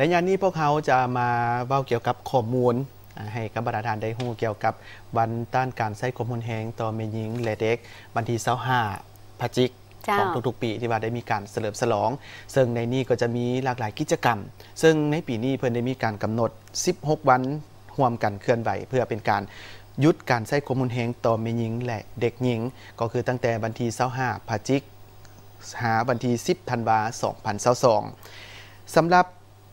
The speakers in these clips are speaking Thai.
และยานนี้พวกเขาจะมาเว้าเกี่ยวกับข้อมูลให้กับบรรดานได้หูเกี่ยวกับวันต้านการใช้ข้อมูลแหงต่อเมยิง และเด็กบันทีเสาห้าพจิกของทุกๆปี ที่ว่าได้มีการเสริมสลอง ซึ่งในนี้ก็จะมีหลากหลายกิจกรรม ซึ่งในปีนี้เพื่อนได้มีการกำหนด 16 วันห่วมกันเคลื่อนไหวเพื่อเป็นการยุดการใช้ข้อมูลแหงต่อเมยิง และเด็กหญิง ก็คือตั้งแต่บันทีเสาห้าพจิกหาบันที10ธันวา2022สำหรับ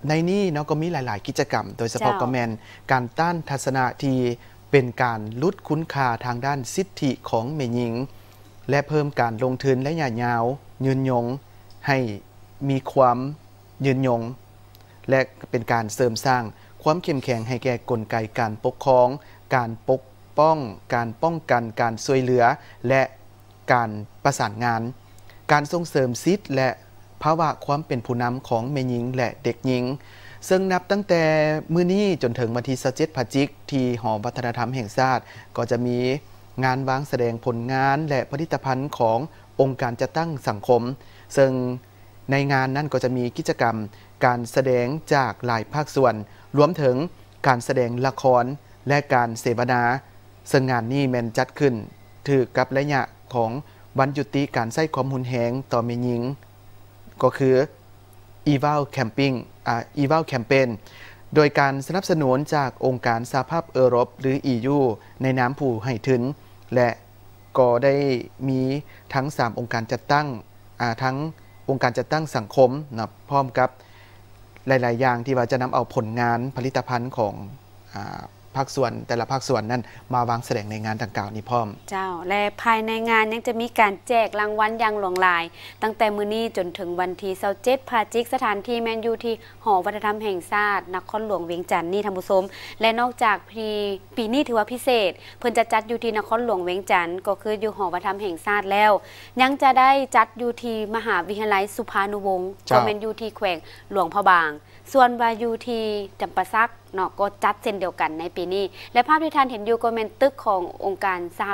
ในนี้เนาะก็มีหลาย ๆ กิจกรรม โดยเฉพาะก็แมนการต้านทัศนะทีเป็นการลดคุ้นค่าทางด้านสิทธิของเมยิง และเพิ่มการลงทุนและหยาญาวยืนยงให้มีความยืนยง และเป็นการเสริมสร้างความเข้มแข็ง ให้แก่กลไกการปกครอง การปกป้องการป้องกันการช่วยเหลือ และการประสานงาน การส่งเสริมสิทธิและภาวะความเป็นผู้นำของเมยิง และเด็กหญิง ซึ่งนับตั้งแต่มือนี้จนถึง วันที่17พฤศจิกที่หอวัฒนธรรมแห่งชาติ ก็จะมีงานวางแสดงผลงานและผลิตภัณฑ์ขององค์การจัดตั้งสังคม ซึ่งในงานนั้นก็จะมีกิจกรรมการแสดงจากหลายภาคส่วน รวมถึงการแสดงละครและการเสวนา ซึ่งงานนี้แมนจัดขึ้น ถือกับระยะของ วันหยุดติการใส้ความหุนแหงต่อเมยิงก็คือ e v a l Camping อ่า e v a l Campaign โดยการสนับสนุนจากองค์การสหภาพเอโรปหรือ EU ในน้ำผู้ให้ถึงและก็ได้มีทั้ง 3 องค์การจัดตั้งทั้งองค์การจัดตั้งสังคมนะพร้อมกับหลายๆ อย่างที่ว่าจะนำเอาผลงานผลิตภัณฑ์ของภาคส่วนแต่ละภาคส่วนนั้นมาวางแสดงในงานต่างกล่าวนี้พร้อม เจ้าและภายในงานยังจะมีการแจกรางวัลอย่างหลวงลาย ตั้งแต่มื้อนี้จนถึงวันที่27พาจิกสถานที่แมนยูที่หอวัฒนธรรมแห่งชาตินครหลวงเวียงจันทน์นี่ท่านผู้ชมและนอกจากพีปีนี้ถือว่าพิเศษเพิ่นจะจัดอยู่ที่นครหลวงเวียงจันทน์ก็คืออยู่หอวัฒนธรรมแห่งชาติแล้วยังจะได้จัดอยู่ที่มหาวิทยาลัยสุพานุวงศ์ก็เมนยูที่แขวงหลวงพะบาง ส่วนวายูทีจำปาซักเนาะก็จัดเช่นเดียวกันในปีนี้ และภาพที่ท่านเห็นอยู่ก็เป็นตึกขององค์การสห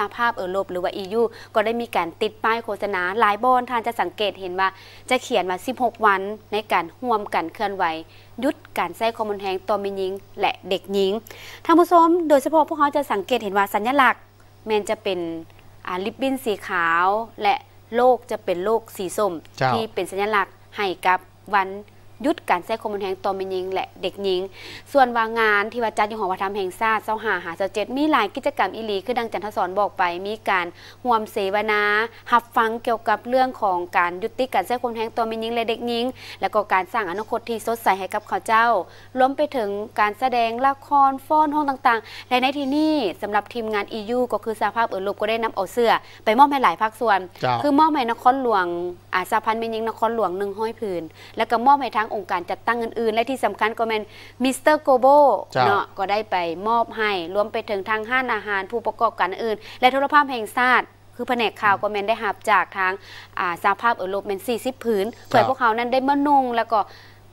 สภาพเออโลบหรือว่า EU ก็ได้มีการติดป้ายโฆษณาหลายบอนท่านจะสังเกตเห็นว่าจะเขียนว่า 16 วันในการห่วมกันเคลื่อนไหวยุดการใส้คอมมอนแฮงตัวมินิง และเด็กหญิงทางผู้ชมโดยเฉพาะพวกเขาจะสังเกตเห็นว่าสัญลักษณ์แมนจะเป็นลิปบินสีขาว และโลกจะเป็นโลกสีส้มที่เป็นสัญลักษณ์ให้กับวันยุดการแทรกคมบนแห่งตอมินิงและเด็กหญิง ส่วนวางงานที่ว่าจัดอยู่หอวัฒนธรรมแห่งชาติเสาหาหาเจ็ดมีหลายกิจกรรมอิลีคือดังจันทศรบอกไปมีการห่วมเสวนา หับฟังเกี่ยวกับเรื่องของการยุติการแทรกคมแห่งตอมินิง และเด็กหญิง และก็การสร้างอนาคตที่สดใสให้กับเขาเจ้าล้มไปถึงการแสดงละครฟ้อนห้องต่างๆและในที่นี้สำหรับทีมงาน EU ก็คือสาภาพอุลุก็ได้นำเอาเสื้อไปมอบให้หลายภาคส่วน คือมอบให้นครหลวงอาสาพันธ์มินิงนครหลวงหนึ่งห้อยผืน และก็มอบให้ทั้งองค์การจัดตั้งอื่นๆและที่สำคัญก็เป็นมิสเตอร์โกโบเนาะก็ได้ไปมอบให้ รวมไปถึงทางห้านอาหารผู้ประกอบการอื่น และโทรภาพแห่งชาติคือแผนกข่าวก็แมนได้หับจากทางสาภาพเอโรปเป็น40 ผืนเผื่อพวกเขานั้นได้มานุ่งแล้วก็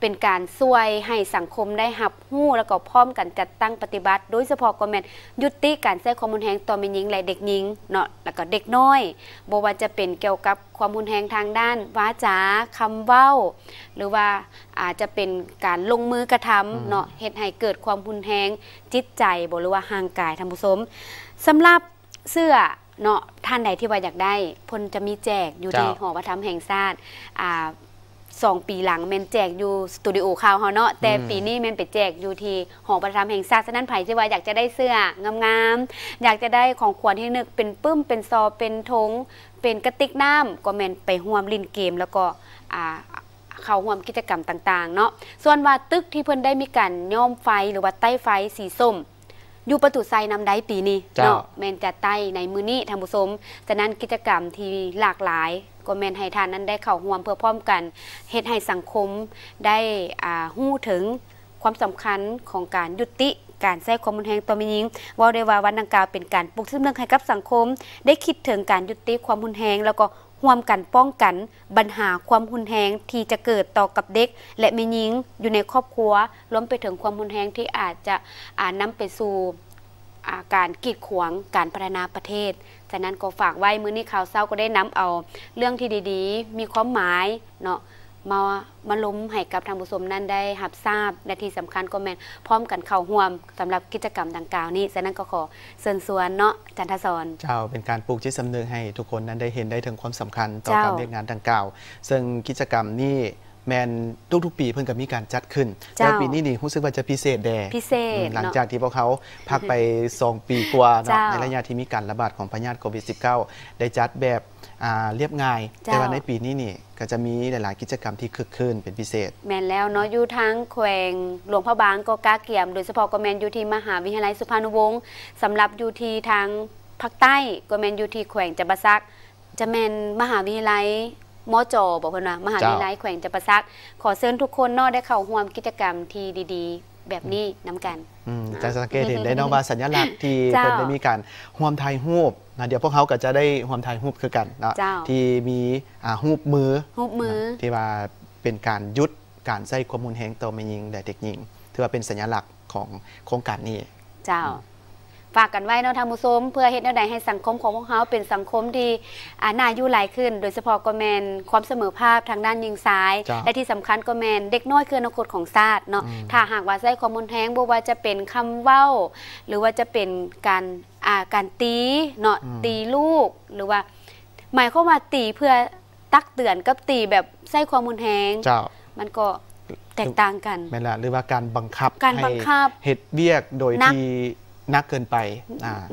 เป็นการช่วยให้สังคมได้หับหู้แล้วก็พร้อมกันจัดตั้งปฏิบัติ โดยเฉพาะกแมนยุติ การใช้ความมุนแหงต่อมีหญิงและเด็กหญิงเนาะแล้วก็เด็กน้อยบว่าจะเป็นเกี่ยวกับความมุนแหงทางด้านวาจาคำเว้า หรือว่าอาจจะเป็นการลงมือกระทำเนาะเหตุให้เกิดความมุนแหงจิตใจบหรือว่าห่างกายทำานผมสำหรับเสื้อเนาะท่านใดที่ว่าอยากได้พลจะมีแจกอยู่ในหอวัฒนธรรมแห่งชาติอ่าสองปีหลังแมนแจกอยู่สตูดิโอข่าวเฮาเนาะแต่ปีนี้แมนไปแจกอยู่ที่หอประทรบมแห่งชาตินั้นไผ่ที่ว่า อยากจะได้เสื้อ งามๆอยากจะได้ของขวัญให้นึกเป็นปื้ม เป็นซอ เป็นทง เป็นกระติกน้ำก็แมนไปห่วมลินเกมแล้วก็อ่าเข้าห่วมกิจกรรมต่างๆเนาะส่วนว่าตึกที่เพิ่นได้มีการย่อมไฟหรือว่าใต้ไฟสีส้มอยู่ประตูไซน้ำได้ปีนี้เนาะแมนจัดใต้ในมือนี้ทางผู้มจากนั้นกิจกรรมที่หลากหลาย ก็แมนให้ทานนั้นได้เข้าห่วมเพื่อพร้อมกันเหตุให้สังคมได้หู้ถึงความสำคัญของการยุติการแทรกความรุนแรงต่อมิยิง ว่าได้ว่าวันดังกล่าวเป็นการปลุกเสืนองให้กับสังคม ได้คิดถึงการยุติความรุนแรงแล้วก็ร่วมกันป้องกัน ปัญหาความหุนแหงที่จะเกิดต่อกับเด็กและแม่หญิงอยู่ในครอบครัว รวมไปถึงความหุนแหงที่อาจจะนำไปสู่าการกีดขวางการพัฒนาประเทศ จากนั้นก็ฝากไว้มื้อนี้ข่าวเศร้าก็ได้นำเอาเรื่องที่ดีๆ มีความหมายเนาะมามาล้มให้กับทางผู้ชมนั้นได้หับทราบนาที่สำคัญก็แมนพร้อมกันเข่าห่วมสำหรับกิจกรรมดังกล่าวนี้ฉะนั้นก็ขอเชิญชวนเนาะจันทศรเจ้าเป็นการปลูกจิตสำนึกให้ทุกคนนั้นได้เห็นได้ถึงความสำคัญต่อการเรียกงานดังกล่าว ซึ่งกิจกรรมนี้แมนทุกๆ ปีเพิ่นกับมีการจัดขึ้นแล้วปีนี้นี่รู้สึกว่าจะพิเศษแดงพิเศษหลังจากที่พวกเขาพักไป 2ปีกว่าในระยะที่มีการระบาดของพยาธิโควิด -19 ได้จัดแบบเรียบง่ายแต่ว่าในปีนี้นี่ก็จะมีหลาย ๆ กิจกรรมที่คึกคืนเป็นพิเศษ แมนแล้วเนาะอยู่ทั้งแขวงหลวงพระบางก็กล้าเกี่ยมโดยเฉพาะก็แมนอยู่ที่มหาวิทยาลัยสุพรรณวงศ์สำหรับอยู่ที่ทางภาคใต้ก็แมนอยู่ที่แขวงจับปะซักจะแมนมหาวิทยาลัยมอจอบอกเพื่อนว่ามหาวิทยาลัยแขวงจับปะซักขอเชิญทุกคนนอกได้เข้าร่วมกิจกรรมที่ดีๆแบบนี้น้ากันจะสังเกตเห็นได้นอกาสัญลักษณ์ที่เป็นได้มีการห่วมไทยหูบนะเดี๋ยวพวกเขาก็จะได้ห่วมไทยหูบคือกันนะที่มีหูบมือหูบมือ ที่ว่าเป็นการยุดการใส่ข้อมูลแหงตัวไม่ยิงแต่เด็กยิงถือว่าเป็นสัญลักษณ์ของโครงการนี้เจ้าฝากกันไว้เนาะท่านผู้ชมเพื่อเห็ุแนวใดให้สังคมของพวกเขาเป็นสังคมที่น่าอยู่หลายขึ้น โดยเฉพาะก็แมนความเสมอภาพทางด้านยิงซ้าย และที่สำคัญก็แมนเด็กน้อยคืออนาคตของชาติเนาะถ้าหากว่าใส่ความมนแท้งบว่าจะเป็นคำเว้า หรือว่าจะเป็นการการตีเนาะตีลูกหรือว่า หมายความว่าตีเพื่อตักเตือนกับตีแบบใส่ความมนแ้งมันก็แตกต่างกันไม่ละหรือว่าการบังคับการบังคับเหตุเบียกโดยที่นักเกินไป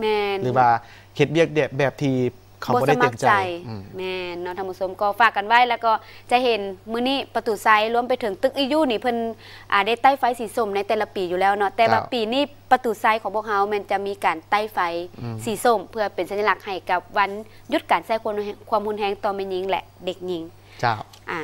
แม่หรือว่าเข็ดเบียกแบบทีเขาไม่ได้เต็มใจ แม่นเนาะทมุสมก็ฝากกันไว้แล้วก็จะเห็นมื้อนี้ประตูไซรวมไปถึงตึกอียูนี่เพิ่นอ่าได้ใต้ไฟสีส้มในแต่ละปีอยู่แล้วเนาะ แต่ว่าปีนี้ประตูไซของพวกเฮามันจะมีการใต้ไฟสีส้มเพื่อเป็นสัญลักษณ์ให้กับวันยุดการใช้ความความรุนแรงต่อแม่หญิง และเด็กหญิงเจ้าอ่า